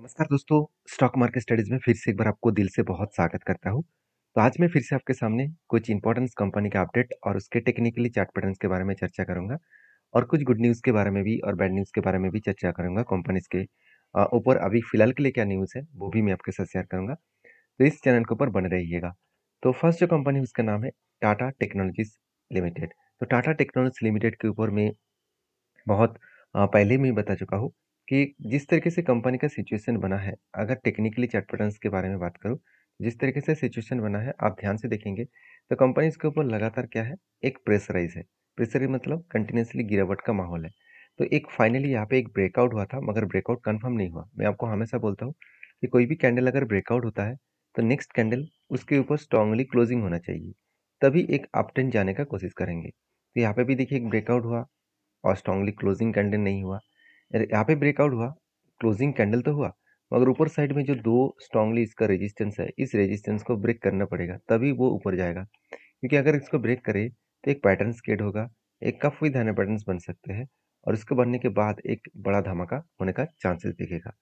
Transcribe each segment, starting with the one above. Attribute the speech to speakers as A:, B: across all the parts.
A: नमस्कार दोस्तों stock market studies में फिर से एक बार आपको दिल से बहुत स्वागत करता हूँ तो आज मैं फिर से आपके सामने कुछ इंपॉर्टेंस कंपनी का अपडेट और उसके टेक्निकली चार्ट पैटर्न्स के बारे में चर्चा करूंगा और कुछ गुड न्यूज़ के बारे में भी और बैड न्यूज़ के बारे में भी चर्चा करूंगा कंपनीज के ऊपर अभी फिलहाल के लिए क्या न्यूज़ है वो भी मैं आपके साथ शेयर करूँगा तो इस चैनल के ऊपर बने रहिएगा तो फर्स्ट जो कंपनी उसका नाम है टाटा टेक्नोलॉजीज लिमिटेड तो टाटा टेक्नोलॉजी लिमिटेड के ऊपर मैं बहुत पहले ही बता चुका हूँ कि जिस तरीके से कंपनी का सिचुएशन बना है अगर टेक्निकली चैट के बारे में बात करूँ जिस तरीके से सिचुएशन बना है आप ध्यान से देखेंगे तो कंपनी इसके ऊपर लगातार क्या है एक प्रेशराइज है प्रेशराइज मतलब कंटिन्यूसली गिरावट का माहौल है तो एक फाइनली यहाँ पे एक ब्रेकआउट हुआ था मगर ब्रेकआउट कंफर्म नहीं हुआ मैं आपको हमेशा बोलता हूँ कि कोई भी कैंडल अगर ब्रेकआउट होता है तो नेक्स्ट कैंडल उसके ऊपर स्ट्रांगली क्लोजिंग होना चाहिए तभी एक अपटेंड जाने का कोशिश करेंगे तो यहाँ पे भी देखिए एक ब्रेकआउट हुआ और स्ट्रांगली क्लोजिंग कैंडल नहीं हुआ यहाँ पे ब्रेकआउट हुआ क्लोजिंग कैंडल तो हुआ मगर ऊपर साइड में जो दो स्ट्रांगली इसका रेजिस्टेंस है इस रेजिस्टेंस को ब्रेक करना पड़ेगा तभी वो ऊपर जाएगा क्योंकि अगर इसको ब्रेक करे तो एक पैटर्न स्केट होगा एक कफ भी धाने पैटर्न बन सकते हैं और इसको बनने के बाद एक बड़ा धमाका होने का चांसेस दिखेगा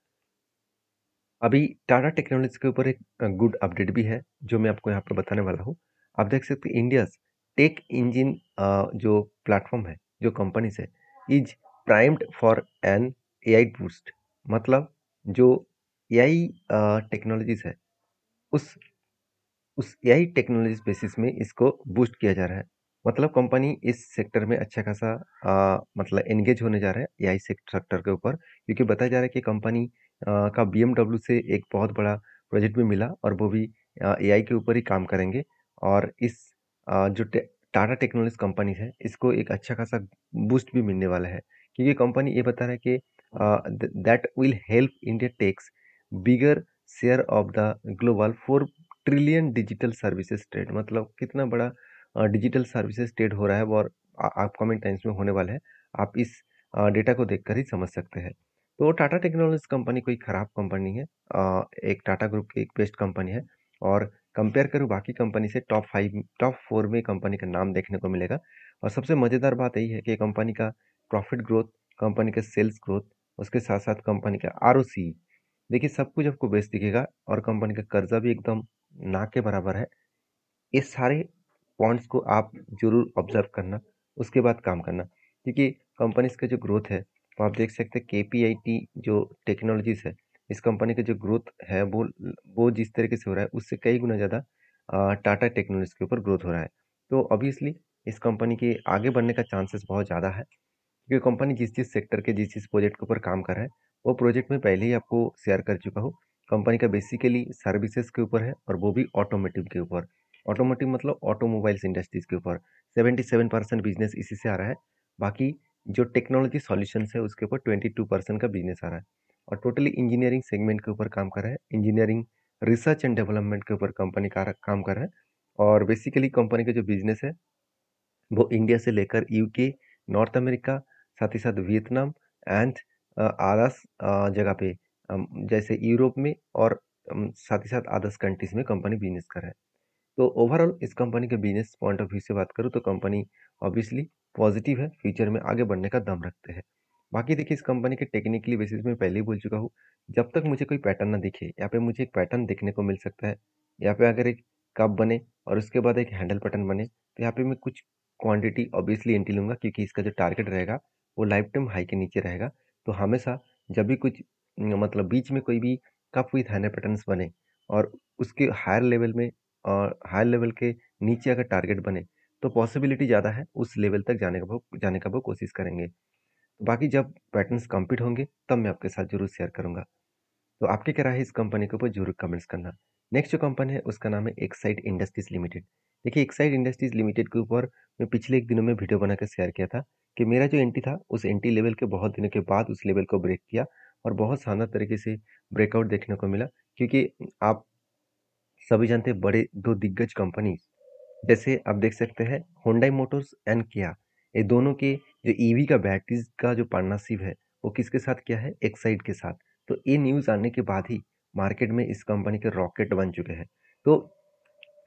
A: अभी टाटा टेक्नोलॉजी के ऊपर एक गुड अपडेट भी है जो मैं आपको यहाँ पर बताने वाला हूँ आप देख सकते हैं इंडियाज टेक इंजिन जो प्लेटफॉर्म है जो कंपनीज है is primed for an AI boost मतलब जो एआई टेक्नोलॉजीज है उस उस एआई टेक्नोलॉजी बेसिस में इसको बूस्ट किया जा रहा है मतलब कंपनी इस सेक्टर में अच्छा खासा आ, मतलब एंगेज होने जा रहा है एआई सेक्टर के ऊपर क्योंकि बताया जा रहा है कि कंपनी का बी से एक बहुत बड़ा प्रोजेक्ट भी मिला और वो भी ए के ऊपर ही काम करेंगे और इस आ, जो टाटा टेक्नोलॉजी कंपनी है इसको एक अच्छा खासा बूस्ट भी मिलने वाला है क्योंकि कंपनी ये बता रहा है कि that will help India takes bigger share of the global four trillion digital services trade मतलब कितना बड़ा डिजिटल सर्विसेज ट्रेड हो रहा है और अपकमिंग टाइम्स में होने वाला है आप इस डेटा को देख ही समझ सकते हैं तो टाटा टेक्नोलॉजी कंपनी कोई ख़राब कंपनी है एक टाटा ग्रुप की एक बेस्ट कंपनी है और कंपेयर करूँ बाकी कंपनी से टॉप फाइव टॉप फोर में कंपनी का नाम देखने को मिलेगा और सबसे मज़ेदार बात यही है कि कंपनी का प्रॉफिट ग्रोथ कंपनी का सेल्स ग्रोथ उसके साथ साथ कंपनी का आर देखिए सब कुछ आपको बेस्ट दिखेगा और कंपनी का कर्जा भी एकदम ना के बराबर है ये सारे पॉइंट्स को आप जरूर ऑब्जर्व करना उसके बाद काम करना क्योंकि कंपनीज का जो ग्रोथ है वो आप देख सकते हैं के जो टेक्नोलॉजीज़ है इस कंपनी का जो ग्रोथ है वो वो जिस तरीके से हो रहा है उससे कई गुना ज़्यादा टाटा टेक्नोलॉजी के ऊपर ग्रोथ हो रहा है तो ऑब्वियसली इस कंपनी के आगे बढ़ने का चांसेस बहुत ज़्यादा है क्योंकि कंपनी जिस जिस सेक्टर के जिस जिस प्रोजेक्ट के ऊपर काम कर रहा है वो प्रोजेक्ट में पहले ही आपको शेयर कर चुका हूँ कंपनी का बेसिकली सर्विसेज के ऊपर है और वो भी ऑटोमेटिव के ऊपर ऑटोमेटिव मतलब ऑटोमोबाइल्स इंडस्ट्रीज़ के ऊपर 77 परसेंट बिजनेस इसी से आ रहा है बाकी जो टेक्नोलॉजी सॉल्यूशंस है उसके ऊपर 22 परसेंट का बिजनेस आ रहा है और टोटली इंजीनियरिंग सेगमेंट के ऊपर काम कर रहा है इंजीनियरिंग रिसर्च एंड डेवलपमेंट के ऊपर कंपनी का काम कर रहा है और बेसिकली कंपनी का जो बिजनेस है वो इंडिया से लेकर यूके नॉर्थ अमेरिका साथ ही साथ वियतनाम एंड आदर्स जगह पे um, जैसे यूरोप में और um, साथ ही साथ आदर्स कंट्रीज में कंपनी बिजनेस कर रहा है तो ओवरऑल इस कंपनी के बिजनेस पॉइंट ऑफ व्यू से बात करूँ तो कंपनी ऑब्वियसली पॉजिटिव है फ्यूचर में आगे बढ़ने का दम रखते हैं बाकी देखिए इस कंपनी के टेक्निकली बेसिस में पहले ही बोल चुका हूँ, जब तक मुझे कोई पैटर्न ना दिखे, यहाँ पे मुझे एक पैटर्न देखने को मिल सकता है। यहाँ पे अगर एक कप बने और उसके बाद एक हैंडल पैटर्न बने, तो यहाँ पे मैं कुछ क्वांटिटी ऑब्वियसली एंट्री लूँगा क्योंकि इसका जो टारगेट रहेगा, वो लाइफ टाइम हाई के नीचे रहेगा। तो हमेशा जब भी कुछ मतलब बीच में कोई भी कप विथ हैंडल पैटर्न बने और उसके हायर लेवल में और हायर लेवल के नीचे अगर टारगेट बने, तो पॉसिबिलिटी ज़्यादा है उस लेवल तक जाने का वो जाने का वो कोशिश करेंगे। बाकी जब पैटर्न कंप्लीट होंगे तब मैं आपके साथ जरूर शेयर करूँगा तो आपके क्या राय है इस कंपनी के ऊपर जरूर कमेंट्स करना नेक्स्ट जो कंपनी है उसका नाम है एक्साइड इंडस्ट्रीज लिमिटेड देखिए एक्साइड इंडस्ट्रीज लिमिटेड के ऊपर मैं पिछले एक दिनों में वीडियो बनाकर शेयर किया था कि मेरा जो एंटी था उस एंटी लेवल के बहुत दिनों के बाद उस लेवल को ब्रेक किया और बहुत शानदार तरीके से ब्रेकआउट देखने को मिला क्योंकि आप सभी जानते बड़े दो दिग्गज कंपनीज जैसे आप देख सकते हैं होंडाई मोटर्स एंड किया ये दोनों के जो ईवी e का बैटरीज का जो पार्टनरशिप है वो किसके साथ क्या है एक्साइड के साथ तो ये न्यूज़ आने के बाद ही मार्केट में इस कंपनी के रॉकेट बन चुके हैं तो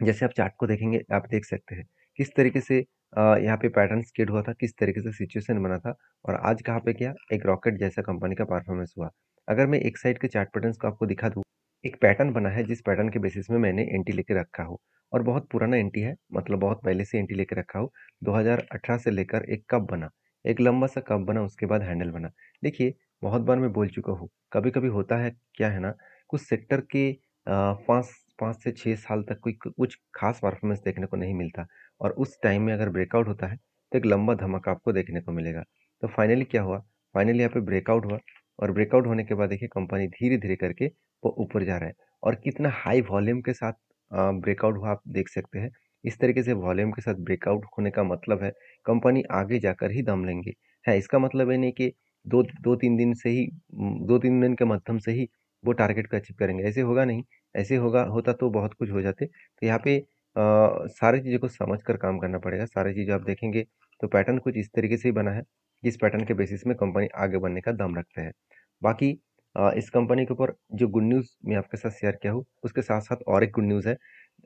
A: जैसे आप चार्ट को देखेंगे आप देख सकते हैं किस तरीके से यहाँ पे पैटर्न स्केट हुआ था किस तरीके से सिचुएशन बना था और आज कहाँ पे क्या एक रॉकेट जैसा कंपनी का परफॉर्मेंस हुआ अगर मैं एक साइड के चार्ट पैटर्न को आपको दिखा दूँ एक पैटर्न बना है जिस पैटर्न के बेसिस में मैंने एंटी लेके रखा हो और बहुत पुराना एंटी है मतलब बहुत पहले से एंटी लेके रखा हो 2018 से लेकर एक कप बना एक लंबा सा कप बना उसके बाद हैंडल बना देखिए बहुत बार मैं बोल चुका हूँ कभी कभी होता है क्या है ना कुछ सेक्टर के पाँच पाँच से छः साल तक कोई कुछ खास परफॉर्मेंस देखने को नहीं मिलता और उस टाइम में अगर ब्रेकआउट होता है तो एक लंबा धमाका आपको देखने को मिलेगा तो फाइनली क्या हुआ फाइनली यहाँ पे ब्रेकआउट हुआ और ब्रेकआउट होने के बाद देखिए कंपनी धीरे धीरे करके वो ऊपर जा रहा है और कितना हाई वॉल्यूम के साथ ब्रेकआउट हुआ आप देख सकते हैं इस तरीके से वॉल्यूम के साथ ब्रेकआउट होने का मतलब है कंपनी आगे जाकर ही दम लेंगे है इसका मतलब ये नहीं कि दो दो तीन दिन से ही दो तीन दिन के माध्यम से ही वो टारगेट को अचीव करेंगे ऐसे होगा नहीं ऐसे होगा होता तो बहुत कुछ हो जाते तो यहाँ पे सारे सारी चीज़ों को समझ कर काम करना पड़ेगा सारी चीज़ें आप देखेंगे तो पैटर्न कुछ इस तरीके से ही बना है जिस पैटर्न के बेसिस में कंपनी आगे बढ़ने का दम रखते हैं बाकी इस कंपनी के ऊपर जो गुड न्यूज़ मैं आपके साथ शेयर किया हूँ उसके साथ साथ और एक गुड न्यूज़ है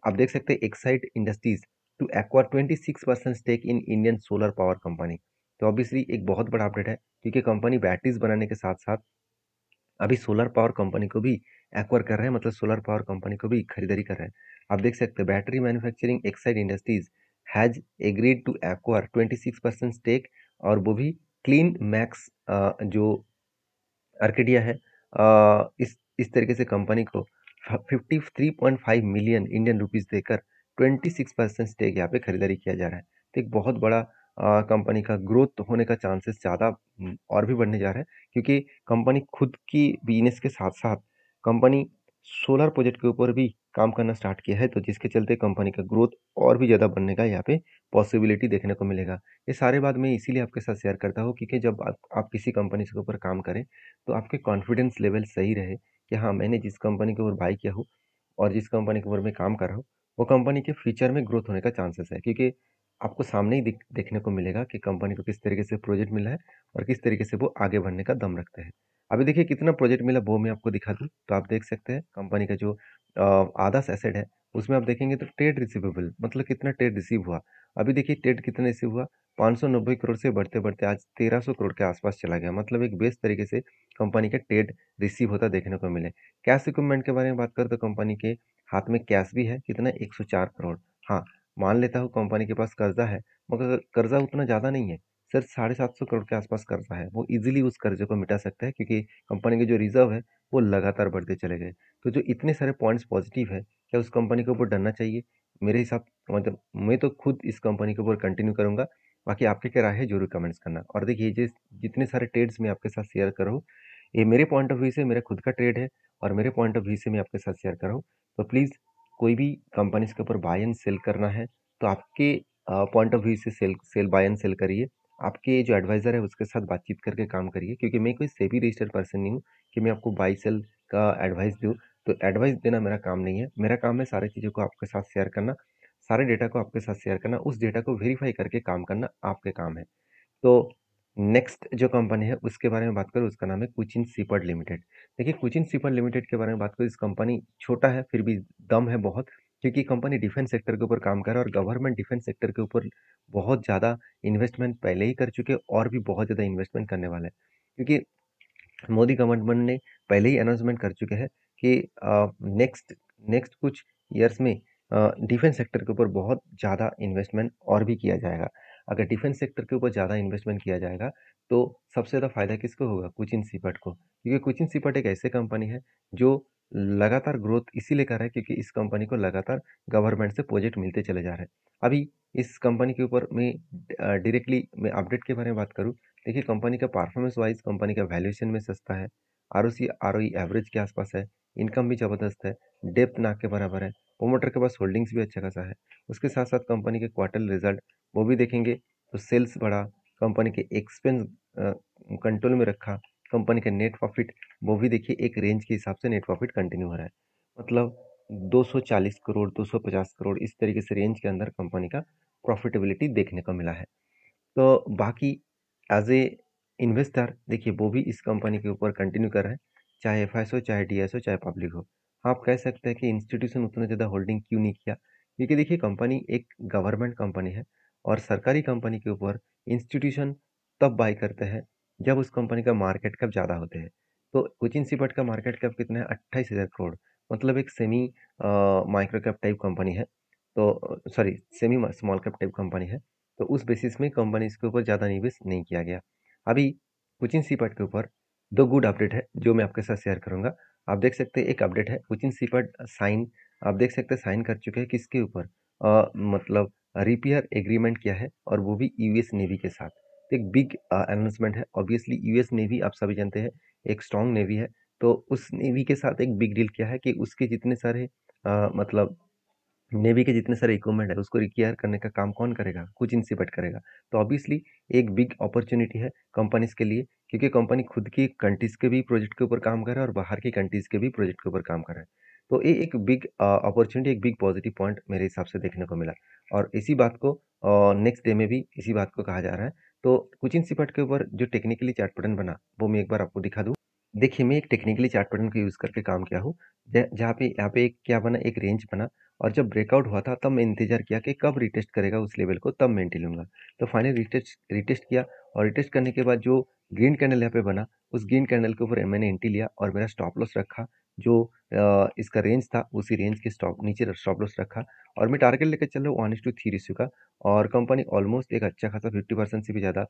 A: आप देख सकते हैं Exide Industries to acquire twenty six percent stake in Indian solar power company तो ऑब्वियसली एक बहुत बड़ा अपडेट है क्योंकि कंपनी बैटरीज बनाने के साथ साथ अभी सोलर पावर कंपनी को भी एक्वायर कर रहे हैं मतलब सोलर पावर कंपनी को भी खरीदारी कर रहे हैं आप देख सकते हैं battery manufacturing Exide Industries has agreed to acquire twenty six percent stake और वो भी क्लीन मैक्स जो अर्केडिया है इस इस तरीके से कंपनी को fifty three point five million Indian rupees देकर ट्वेंटी सिक्स परसेंट स्टेक यहाँ पे खरीदारी किया जा रहा है तो एक बहुत बड़ा कंपनी का ग्रोथ होने का चांसेस ज़्यादा और भी बढ़ने जा रहा है क्योंकि कंपनी खुद की बिजनेस के साथ साथ कंपनी सोलर प्रोजेक्ट के ऊपर भी काम करना स्टार्ट किया है तो जिसके चलते कंपनी का ग्रोथ और भी ज़्यादा बढ़ने का यहाँ पे पॉसिबिलिटी देखने को मिलेगा ये सारे बात मैं इसीलिए आपके साथ शेयर करता हूँ क्योंकि जब आप, आप किसी कंपनी के ऊपर काम करें तो आपके कॉन्फिडेंस लेवल सही रहे कि हाँ मैंने जिस कंपनी के ऊपर बाई किया हूँ और जिस कंपनी के ऊपर मैं काम कर रहा हूँ वो कंपनी के फ्यूचर में ग्रोथ होने का चांसेस है क्योंकि आपको सामने ही देखने को मिलेगा कि कंपनी को किस तरीके से प्रोजेक्ट मिला है और किस तरीके से वो आगे बढ़ने का दम रखते हैं अभी देखिए कितना प्रोजेक्ट मिला वो मैं आपको दिखा दूँ तो आप देख सकते हैं कंपनी का जो आधा एसेड है उसमें आप देखेंगे तो ट्रेड रिसिवेबल मतलब कितना ट्रेड रिसीव हुआ अभी देखिए ट्रेड कितना रिसीव हुआ नब्बे करोड़ से बढ़ते बढ़ते आज 1300 करोड़ के आसपास चला गया मतलब एक बेस्ट तरीके से कंपनी का ट्रेड रिसीव होता देखने को मिले कैश इक्विपमेंट के बारे में बात करें तो कंपनी के हाथ में कैश भी है कितना 104 करोड़ हाँ मान लेता हूँ कंपनी के पास कर्जा है मगर कर्जा उतना ज़्यादा नहीं है सिर्फ साढ़े सात सौ करोड़ के आसपास कर्जा है वो इजीली उस कर्जे को मिटा सकता है क्योंकि कंपनी के जो रिजर्व है वो लगातार बढ़ते चले गए तो जो इतने सारे पॉइंट्स पॉजिटिव है क्या उस कंपनी के ऊपर डरना चाहिए मेरे हिसाब मतलब मैं तो खुद इस कंपनी के ऊपर कंटिन्यू करूँगा बाकी आपके क्या राय है जरूर कमेंट्स करना और देखिए जिस जितने सारे ट्रेड्स मैं आपके साथ शेयर कर रहा हूँ ये मेरे पॉइंट ऑफ व्यू से मेरा खुद का ट्रेड है और मेरे पॉइंट ऑफ व्यू से मैं आपके साथ शेयर कर रहा हूँ तो प्लीज़ कोई भी कंपनीज के ऊपर बाय एंड सेल करना है तो आपके पॉइंट ऑफ व्यू से sell sell buy and sell करिए आपके जो एडवाइज़र है उसके साथ बातचीत करके काम करिए क्योंकि मैं कोई सेबी रजिस्टर्ड पर्सन नहीं हूँ कि मैं आपको बाई सेल का एडवाइस दूँ तो एडवाइस देना मेरा काम नहीं है मेरा काम है सारी चीज़ों को आपके साथ शेयर करना सारे डेटा को आपके साथ शेयर करना उस डेटा को वेरीफाई करके काम करना आपके काम है तो नेक्स्ट जो कंपनी है उसके बारे में बात करूँ उसका नाम है कुचिन सीपर लिमिटेड देखिए कुचिन सीपर लिमिटेड के बारे में बात करूँ इस कंपनी छोटा है फिर भी दम है बहुत क्योंकि कंपनी डिफेंस सेक्टर के ऊपर काम कर रहा है और गवर्नमेंट डिफेंस सेक्टर के ऊपर बहुत ज़्यादा इन्वेस्टमेंट पहले ही कर चुके और भी बहुत ज़्यादा इन्वेस्टमेंट करने वाले हैं क्योंकि मोदी गवर्नमेंट ने पहले ही अनाउंसमेंट कर चुके हैं कि नेक्स्ट नेक्स्ट कुछ ईयर्स में डिफेंस सेक्टर के ऊपर बहुत ज़्यादा इन्वेस्टमेंट और भी किया जाएगा अगर डिफेंस सेक्टर के ऊपर ज़्यादा इन्वेस्टमेंट किया जाएगा तो सबसे ज़्यादा फायदा किसको होगा कुचिन सीपट को क्योंकि कुचिन सीपट एक ऐसे कंपनी है जो लगातार ग्रोथ इसीलिए कर रहा है क्योंकि इस कंपनी को लगातार गवर्नमेंट से प्रोजेक्ट मिलते चले जा रहे हैं अभी इस कंपनी के ऊपर मैं डायरेक्टली मैं अपडेट के बारे में बात करूँ देखिए कंपनी का परफॉर्मेंस वाइज कंपनी का वैल्यूएशन में सस्ता है R O C R O average के आसपास है इनकम भी ज़बरदस्त है डेप्थ नाक के बराबर है प्रोमोटर के पास होल्डिंग्स भी अच्छा खासा है उसके साथ साथ कंपनी के क्वार्टर रिजल्ट वो भी देखेंगे तो सेल्स बढ़ा कंपनी के एक्सपेंस कंट्रोल में रखा कंपनी का नेट प्रॉफिट वो भी देखिए एक रेंज के हिसाब से नेट प्रॉफिट कंटिन्यू हो रहा है मतलब 240 करोड़ 250 करोड़ इस तरीके से रेंज के अंदर कंपनी का प्रॉफिटेबिलिटी देखने को मिला है तो बाकी एज ए इन्वेस्टर देखिए वो भी इस कंपनी के ऊपर कंटिन्यू कर रहे हैं चाहे एफ हो चाहे डी हो चाहे पब्लिक हो आप कह सकते हैं कि इंस्टीट्यूशन उतना ज़्यादा होल्डिंग क्यों नहीं किया क्योंकि देखिए कंपनी एक गवर्नमेंट कंपनी है और सरकारी कंपनी के ऊपर इंस्टीट्यूशन तब बाई करते हैं जब उस कंपनी का मार्केट कैप ज़्यादा होते हैं तो कोचिन सीपट का मार्केट कैप कितना है अट्ठाईस हज़ार करोड़ मतलब एक semi micro cap type company है तो sorry semi small cap type company है तो उस बेसिस में कंपनी इसके ऊपर ज़्यादा निवेश नहीं किया गया अभी कोचिन सीपट के ऊपर दो गुड अपडेट है जो मैं आपके साथ शेयर करूँगा आप देख सकते हैं एक अपडेट है कोचिन सीपट साइन आप देख सकते हैं साइन कर चुके हैं किसके ऊपर मतलब रिपेयर एग्रीमेंट किया है और वो भी यूएस नेवी के साथ एक बिग अनाउंसमेंट uh, है ऑब्वियसली यूएस नेवी आप सभी जानते हैं एक स्ट्रॉन्ग नेवी है तो उस नेवी के साथ एक बिग डील किया है कि उसके जितने सारे आ, uh, मतलब नेवी के जितने सारे इक्विपमेंट है उसको रिक्वायर करने का काम कौन करेगा कुछ इंसिपेट करेगा तो ऑब्वियसली एक बिग अपॉर्चुनिटी है कंपनीज के लिए क्योंकि कंपनी खुद की कंट्रीज़ के भी प्रोजेक्ट के ऊपर काम कर रहा है और बाहर की कंट्रीज़ के भी प्रोजेक्ट के ऊपर काम कर रहा है तो ये एक बिग अपॉर्चुनिटी uh, एक बिग पॉजिटिव पॉइंट मेरे हिसाब से देखने को मिला और इसी बात को नेक्स्ट डे में भी इसी बात को कहा जा रहा है तो कुछ इन सिपट के ऊपर जो टेक्निकली चार्ट पैटर्न बना वो मैं एक बार आपको दिखा दूँ देखिए मैं एक टेक्निकली चार्ट पैटर्न का यूज़ करके काम किया हूँ जहाँ पे यहाँ पे एक क्या बना एक रेंज बना और जब ब्रेकआउट हुआ था तब मैं इंतजार किया कि कब रिटेस्ट करेगा उस लेवल को तब मैं लूंगा तो फाइनली रिटेस्ट रिटेस्ट किया और रिटेस्ट करने के बाद जो ग्रीन कैंडल यहाँ पे बना उस ग्रीन कैंडल के ऊपर मैंने एंट्री लिया और मेरा स्टॉप लॉस रखा जो इसका रेंज था उसी रेंज के स्टॉप नीचे स्टॉप लॉस रखा और मैं टारगेट लेकर चल रहा हूँ वन टू थ्री रेशियो का और कंपनी ऑलमोस्ट एक अच्छा खासा फिफ्टी परसेंट से भी ज़्यादा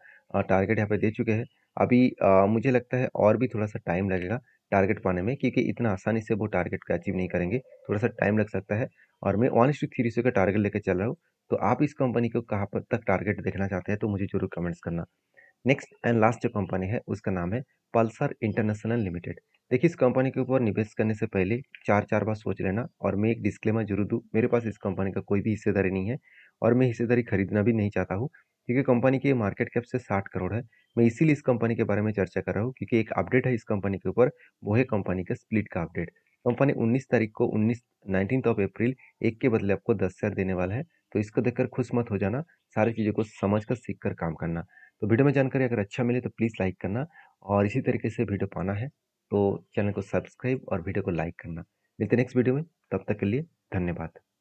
A: टारगेट यहाँ पर दे चुके हैं अभी आ, मुझे लगता है और भी थोड़ा सा टाइम लगेगा टारगेट पाने में क्योंकि इतना आसानी से वो टारगेट का अचीव नहीं करेंगे थोड़ा सा टाइम लग सकता है और मैं वन टू थ्री रेशियो का टारगेट लेकर चल रहा हूँ तो आप इस कंपनी को कहाँ पर तक टारगेट देखना चाहते हैं तो मुझे जरूर कमेंट्स करना नेक्स्ट एंड लास्ट जो कंपनी है उसका नाम है पल्सर इंटरनेशनल लिमिटेड देखिए इस कंपनी के ऊपर निवेश करने से पहले चार चार बार सोच लेना और मैं एक डिस्क्लेमर जरूर दूँ मेरे पास इस कंपनी का कोई भी हिस्सेदारी नहीं है और मैं हिस्सेदारी खरीदना भी नहीं चाहता हूँ क्योंकि कंपनी की मार्केट कैप से साठ करोड़ है मैं इसीलिए इस कंपनी के बारे में चर्चा कर रहा हूँ क्योंकि एक अपडेट है इस कंपनी के ऊपर वो है कंपनी का स्प्लिट का अपडेट कंपनी 19 तारीख को 19 नाइनटीन ऑफ अप्रैल एक के बदले आपको दस शेयर देने वाला है तो इसको देखकर खुश मत हो जाना सारी चीज़ों को समझ कर सीख कर काम करना तो वीडियो में जानकारी अगर अच्छा मिले तो प्लीज़ लाइक करना और इसी तरीके से वीडियो पाना है तो चैनल को सब्सक्राइब और वीडियो को लाइक करना मिलते नेक्स्ट वीडियो में तब तक के लिए धन्यवाद